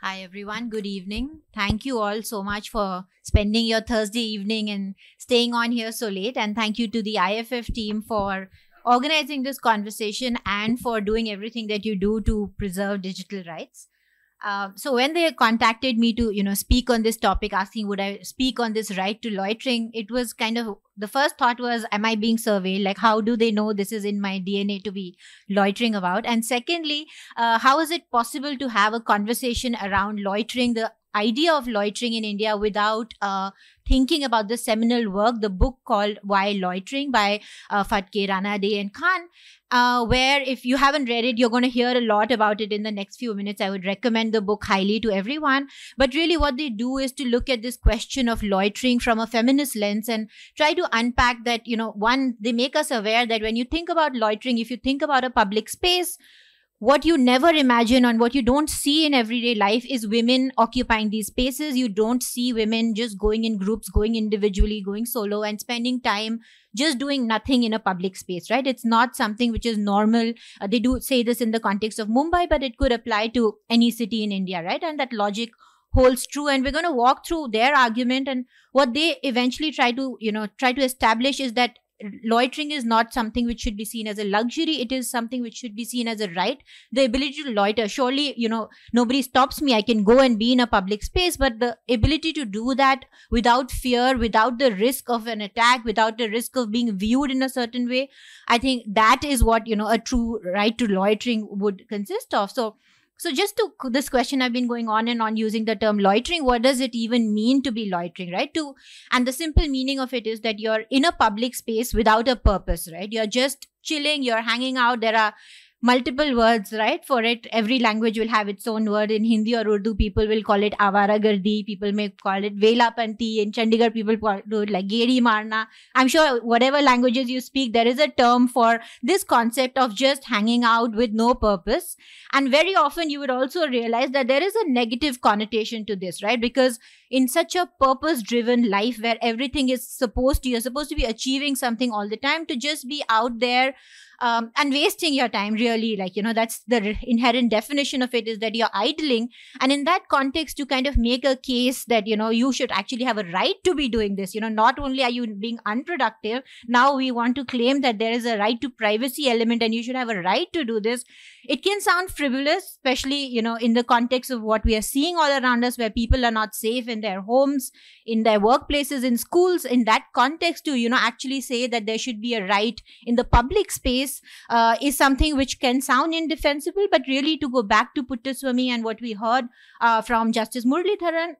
Hi, everyone. Good evening. Thank you all so much for spending your Thursday evening and staying on here so late. And thank you to the IFF team for organizing this conversation and for doing everything that you do to preserve digital rights. Um, so when they contacted me to you know speak on this topic asking would i speak on this right to loitering it was kind of the first thought was am i being surveyed like how do they know this is in my dna to be loitering about and secondly uh, how is it possible to have a conversation around loitering the idea of loitering in India without uh, thinking about the seminal work, the book called Why Loitering by uh, Fatke Ranade and Khan, uh, where if you haven't read it, you're going to hear a lot about it in the next few minutes. I would recommend the book highly to everyone. But really, what they do is to look at this question of loitering from a feminist lens and try to unpack that, you know, one, they make us aware that when you think about loitering, if you think about a public space, what you never imagine and what you don't see in everyday life is women occupying these spaces. You don't see women just going in groups, going individually, going solo, and spending time just doing nothing in a public space, right? It's not something which is normal. Uh, they do say this in the context of Mumbai, but it could apply to any city in India, right? And that logic holds true and we're going to walk through their argument and what they eventually try to you know try to establish is that loitering is not something which should be seen as a luxury it is something which should be seen as a right the ability to loiter surely you know nobody stops me i can go and be in a public space but the ability to do that without fear without the risk of an attack without the risk of being viewed in a certain way i think that is what you know a true right to loitering would consist of so so, just to this question, I've been going on and on using the term loitering. What does it even mean to be loitering, right? To and the simple meaning of it is that you're in a public space without a purpose, right? You're just chilling, you're hanging out. There are multiple words, right? For it, every language will have its own word. In Hindi or Urdu, people will call it gardi. People may call it panti. In Chandigarh, people do it like geri marna. I'm sure whatever languages you speak, there is a term for this concept of just hanging out with no purpose. And very often you would also realize that there is a negative connotation to this, right? Because in such a purpose driven life where everything is supposed to, you're supposed to be achieving something all the time, to just be out there um, and wasting your time really like you know that's the inherent definition of it is that you're idling and in that context you kind of make a case that you know you should actually have a right to be doing this you know not only are you being unproductive now we want to claim that there is a right to privacy element and you should have a right to do this it can sound frivolous especially you know in the context of what we are seeing all around us where people are not safe in their homes in their workplaces in schools in that context to you know actually say that there should be a right in the public space uh, is something which can sound indefensible, but really to go back to Puttaswamy and what we heard uh, from Justice Murli Tharan,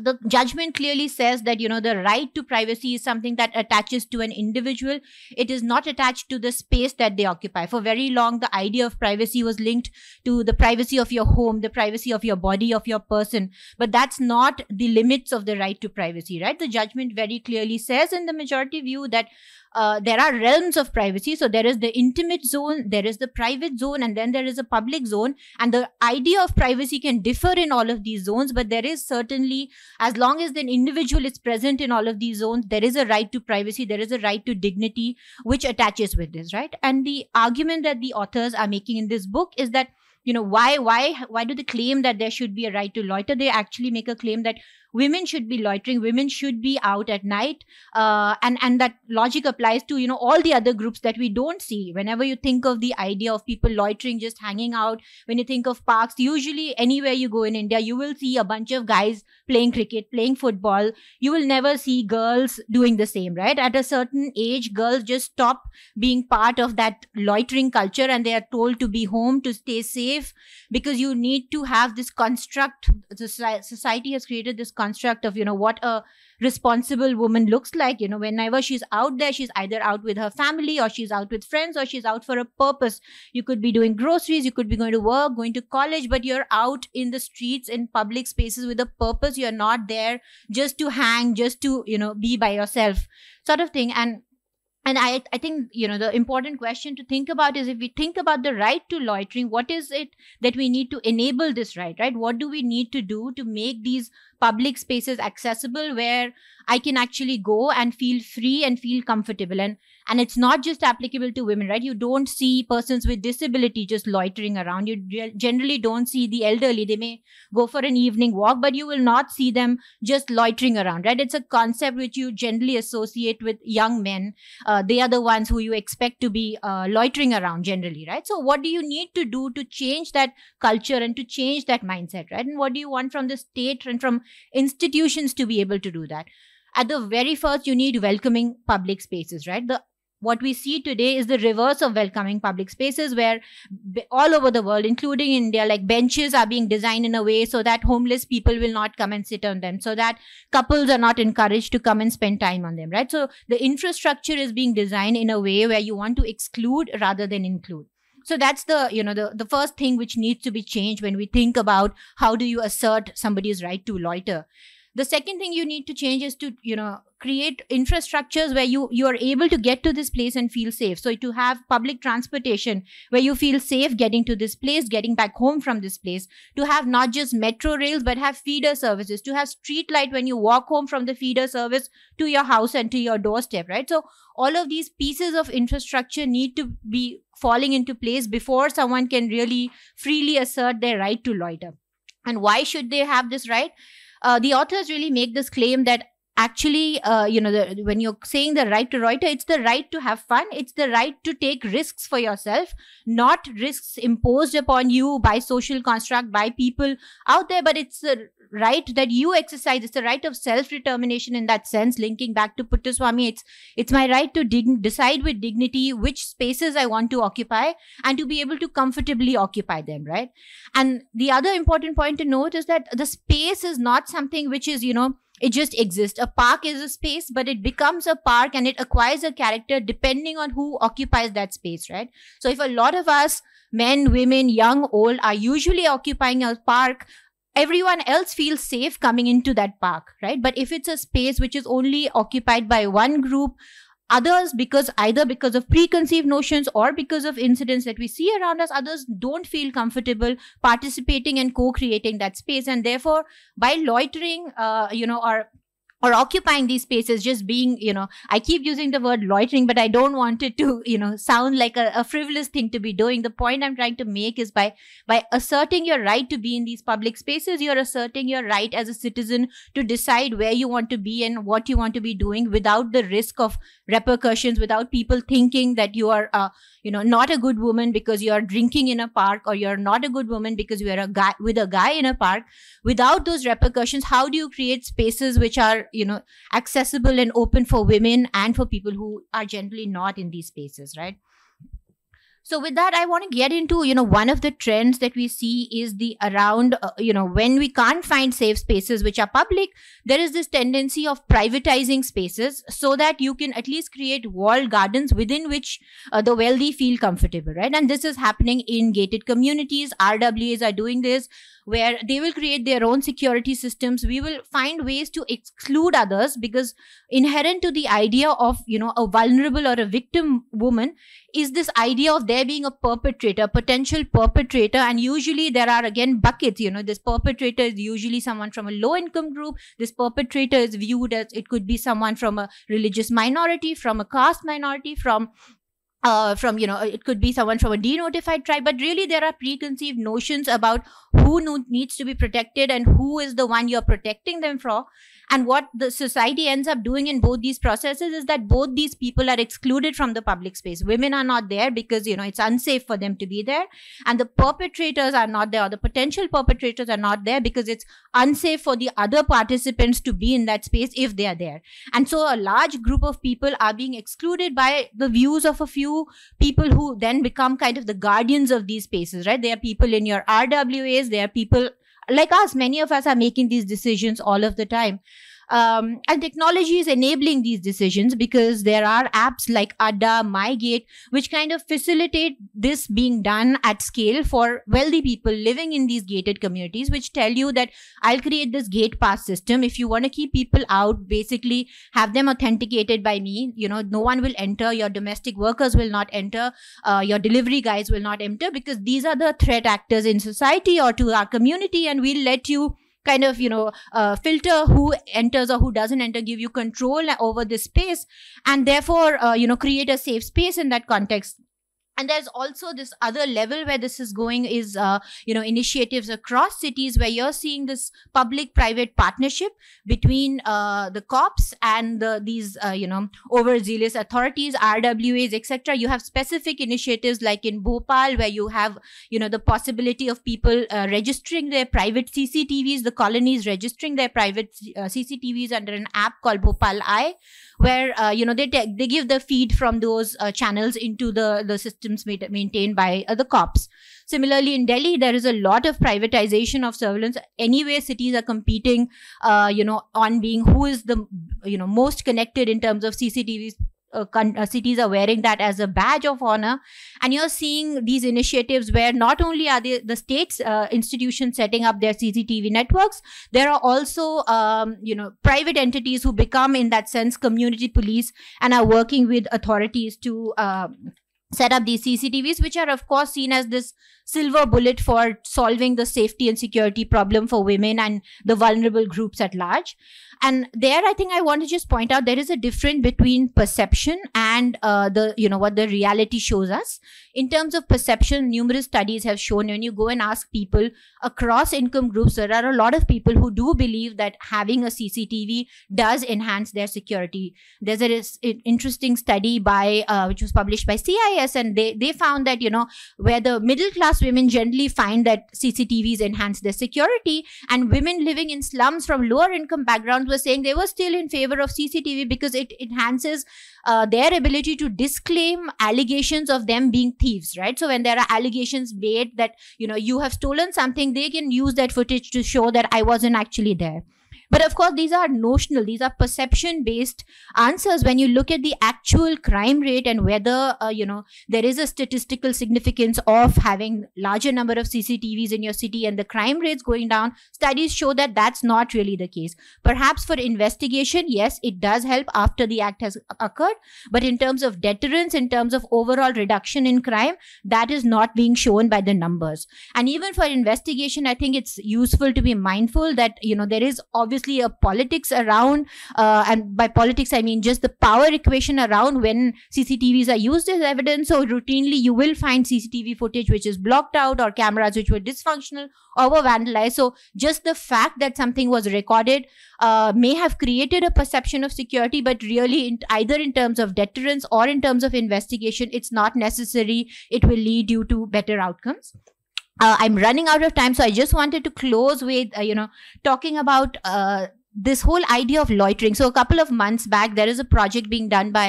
the judgment clearly says that you know the right to privacy is something that attaches to an individual it is not attached to the space that they occupy for very long the idea of privacy was linked to the privacy of your home the privacy of your body of your person but that's not the limits of the right to privacy right the judgment very clearly says in the majority view that uh, there are realms of privacy. So there is the intimate zone, there is the private zone, and then there is a public zone. And the idea of privacy can differ in all of these zones, but there is certainly, as long as an individual is present in all of these zones, there is a right to privacy, there is a right to dignity, which attaches with this, right? And the argument that the authors are making in this book is that you know why why why do they claim that there should be a right to loiter they actually make a claim that women should be loitering women should be out at night uh, and and that logic applies to you know all the other groups that we don't see whenever you think of the idea of people loitering just hanging out when you think of parks usually anywhere you go in india you will see a bunch of guys playing cricket playing football you will never see girls doing the same right at a certain age girls just stop being part of that loitering culture and they are told to be home to stay safe because you need to have this construct society has created this construct of you know what a responsible woman looks like you know whenever she's out there she's either out with her family or she's out with friends or she's out for a purpose you could be doing groceries you could be going to work going to college but you're out in the streets in public spaces with a purpose you're not there just to hang just to you know be by yourself sort of thing and and I, I think you know the important question to think about is if we think about the right to loitering what is it that we need to enable this right right what do we need to do to make these public spaces accessible where i can actually go and feel free and feel comfortable and and it's not just applicable to women right you don't see persons with disability just loitering around you generally don't see the elderly they may go for an evening walk but you will not see them just loitering around right it's a concept which you generally associate with young men uh, they are the ones who you expect to be uh, loitering around generally right so what do you need to do to change that culture and to change that mindset right and what do you want from the state and from institutions to be able to do that at the very first you need welcoming public spaces right the what we see today is the reverse of welcoming public spaces where all over the world including india like benches are being designed in a way so that homeless people will not come and sit on them so that couples are not encouraged to come and spend time on them right so the infrastructure is being designed in a way where you want to exclude rather than include so that's the you know the, the first thing which needs to be changed when we think about how do you assert somebody's right to loiter the second thing you need to change is to you know create infrastructures where you you are able to get to this place and feel safe so to have public transportation where you feel safe getting to this place getting back home from this place to have not just metro rails but have feeder services to have street light when you walk home from the feeder service to your house and to your doorstep right so all of these pieces of infrastructure need to be falling into place before someone can really freely assert their right to loiter and why should they have this right uh, the authors really make this claim that actually, uh, you know, the, when you're saying the right to Reuter, it's the right to have fun. It's the right to take risks for yourself, not risks imposed upon you by social construct, by people out there, but it's the right that you exercise. It's the right of self-determination in that sense, linking back to Puttaswamy. It's, it's my right to dig- decide with dignity which spaces I want to occupy and to be able to comfortably occupy them, right? And the other important point to note is that the space is not something which is, you know, it just exists. A park is a space, but it becomes a park and it acquires a character depending on who occupies that space, right? So if a lot of us, men, women, young, old, are usually occupying a park, everyone else feels safe coming into that park, right? But if it's a space which is only occupied by one group, others because either because of preconceived notions or because of incidents that we see around us others don't feel comfortable participating and co-creating that space and therefore by loitering uh, you know or or occupying these spaces just being you know i keep using the word loitering but i don't want it to you know sound like a, a, frivolous thing to be doing the point i'm trying to make is by by asserting your right to be in these public spaces you're asserting your right as a citizen to decide where you want to be and what you want to be doing without the risk of repercussions without people thinking that you are uh, you know not a good woman because you are drinking in a park or you're not a good woman because you are a guy with a guy in a park without those repercussions how do you create spaces which are you know accessible and open for women and for people who are generally not in these spaces right so with that i want to get into you know one of the trends that we see is the around uh, you know when we can't find safe spaces which are public there is this tendency of privatizing spaces so that you can at least create walled gardens within which uh, the wealthy feel comfortable right and this is happening in gated communities rwas are doing this where they will create their own security systems we will find ways to exclude others because inherent to the idea of you know a vulnerable or a victim woman is this idea of there being a perpetrator potential perpetrator and usually there are again buckets you know this perpetrator is usually someone from a low income group this perpetrator is viewed as it could be someone from a religious minority from a caste minority from uh, from you know it could be someone from a denotified tribe but really there are preconceived notions about who no- needs to be protected and who is the one you're protecting them from and what the society ends up doing in both these processes is that both these people are excluded from the public space. Women are not there because, you know, it's unsafe for them to be there. And the perpetrators are not there or the potential perpetrators are not there because it's unsafe for the other participants to be in that space if they are there. And so a large group of people are being excluded by the views of a few people who then become kind of the guardians of these spaces, right? There are people in your RWAs, there are people like us many of us are making these decisions all of the time um, and technology is enabling these decisions because there are apps like Ada, MyGate, which kind of facilitate this being done at scale for wealthy people living in these gated communities, which tell you that I'll create this gate pass system. If you want to keep people out, basically have them authenticated by me. You know, no one will enter, your domestic workers will not enter, uh, your delivery guys will not enter because these are the threat actors in society or to our community, and we'll let you kind of you know uh, filter who enters or who doesn't enter give you control over this space and therefore uh, you know create a safe space in that context and there's also this other level where this is going is uh, you know initiatives across cities where you're seeing this public private partnership between uh, the cops and the, these uh, you know overzealous authorities rwas etc you have specific initiatives like in bhopal where you have you know the possibility of people uh, registering their private cctvs the colonies registering their private uh, cctvs under an app called bhopal i where uh, you know they they give the feed from those channels into the the system systems maintained by the cops. Similarly, in Delhi, there is a lot of privatization of surveillance. Anyway, cities are competing, uh, you know, on being who is the, you know, most connected in terms of CCTVs uh, uh, cities are wearing that as a badge of honor and you're seeing these initiatives where not only are the, the states uh, institutions setting up their cctv networks there are also um, you know private entities who become in that sense community police and are working with authorities to um, set up these CCTVs, which are, of course, seen as this silver bullet for solving the safety and security problem for women and the vulnerable groups at large and there i think i want to just point out there is a difference between perception and uh, the you know what the reality shows us in terms of perception numerous studies have shown when you go and ask people across income groups there are a lot of people who do believe that having a cctv does enhance their security there's an interesting study by uh, which was published by cis and they they found that you know where the middle class women generally find that cctvs enhance their security and women living in slums from lower income backgrounds saying they were still in favor of CCTV because it enhances uh, their ability to disclaim allegations of them being thieves, right? So when there are allegations made that, you know, you have stolen something, they can use that footage to show that I wasn't actually there. But of course, these are notional, these are perception based answers. When you look at the actual crime rate and whether, uh, you know, there is a statistical significance of having larger number of CCTVs in your city and the crime rates going down, studies show that that's not really the case. Perhaps for investigation, yes, it does help after the act has occurred. But in terms of deterrence, in terms of overall reduction in crime, that is not being shown by the numbers. And even for investigation, I think it's useful to be mindful that, you know, there is obviously obviously a politics around, uh, and by politics I mean just the power equation around when CCTVs are used as evidence. So routinely you will find CCTV footage which is blocked out or cameras which were dysfunctional or were vandalized. So just the fact that something was recorded uh, may have created a perception of security, but really in, either in terms of deterrence or in terms of investigation, it's not necessary. It will lead you to better outcomes uh, i'm running out of time so i just wanted to close with uh, you know talking about uh, this whole idea of loitering so a couple of months back there is a project being done by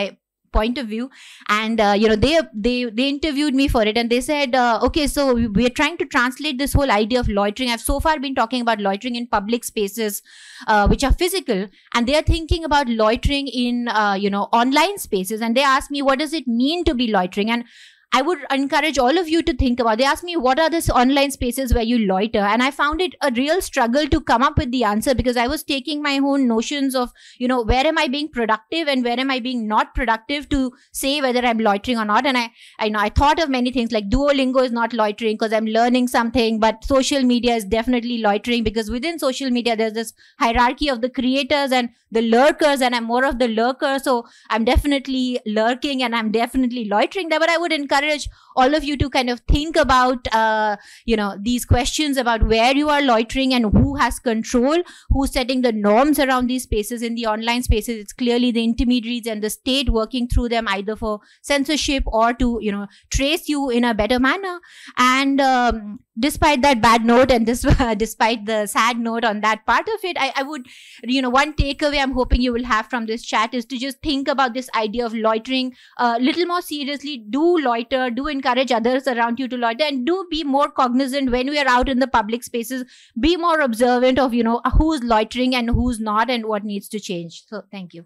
point of view and uh, you know they they they interviewed me for it and they said uh, okay so we're trying to translate this whole idea of loitering i've so far been talking about loitering in public spaces uh, which are physical and they are thinking about loitering in uh, you know online spaces and they asked me what does it mean to be loitering and I would encourage all of you to think about. They asked me, what are these online spaces where you loiter? And I found it a real struggle to come up with the answer because I was taking my own notions of, you know, where am I being productive and where am I being not productive to say whether I'm loitering or not. And I, I know I thought of many things like Duolingo is not loitering because I'm learning something, but social media is definitely loitering because within social media, there's this hierarchy of the creators and the lurkers and I'm more of the lurker. So I'm definitely lurking and I'm definitely loitering there, but I would encourage encourage all of you to kind of think about, uh, you know, these questions about where you are loitering and who has control, who's setting the norms around these spaces in the online spaces. It's clearly the intermediaries and the state working through them either for censorship or to, you know, trace you in a better manner. And, um, despite that bad note and this despite the sad note on that part of it I, I would you know one takeaway i'm hoping you will have from this chat is to just think about this idea of loitering a uh, little more seriously do loiter do encourage others around you to loiter and do be more cognizant when we are out in the public spaces be more observant of you know who's loitering and who's not and what needs to change so thank you